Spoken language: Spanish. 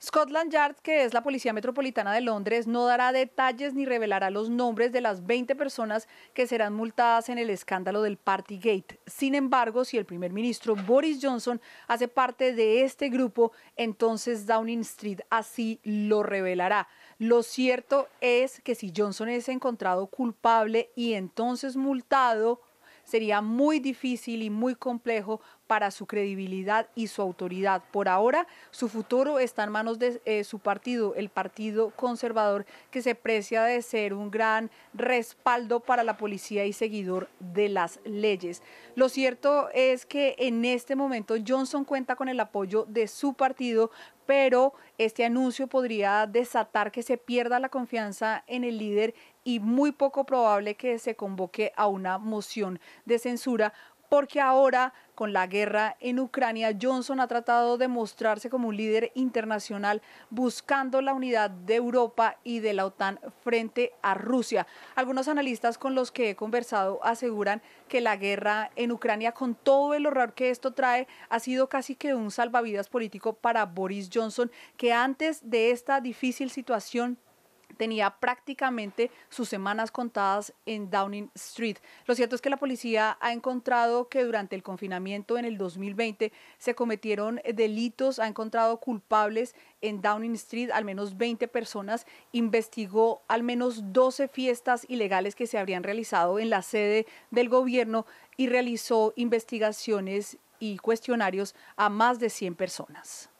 Scotland Yard, que es la Policía Metropolitana de Londres, no dará detalles ni revelará los nombres de las 20 personas que serán multadas en el escándalo del Partygate. Sin embargo, si el primer ministro Boris Johnson hace parte de este grupo, entonces Downing Street así lo revelará. Lo cierto es que si Johnson es encontrado culpable y entonces multado, sería muy difícil y muy complejo para su credibilidad y su autoridad. Por ahora, su futuro está en manos de eh, su partido, el Partido Conservador, que se precia de ser un gran respaldo para la policía y seguidor de las leyes. Lo cierto es que en este momento Johnson cuenta con el apoyo de su partido, pero este anuncio podría desatar que se pierda la confianza en el líder y muy poco probable que se convoque a una moción de censura porque ahora con la guerra en Ucrania, Johnson ha tratado de mostrarse como un líder internacional buscando la unidad de Europa y de la OTAN frente a Rusia. Algunos analistas con los que he conversado aseguran que la guerra en Ucrania, con todo el horror que esto trae, ha sido casi que un salvavidas político para Boris Johnson, que antes de esta difícil situación tenía prácticamente sus semanas contadas en Downing Street. Lo cierto es que la policía ha encontrado que durante el confinamiento en el 2020 se cometieron delitos, ha encontrado culpables en Downing Street, al menos 20 personas, investigó al menos 12 fiestas ilegales que se habrían realizado en la sede del gobierno y realizó investigaciones y cuestionarios a más de 100 personas.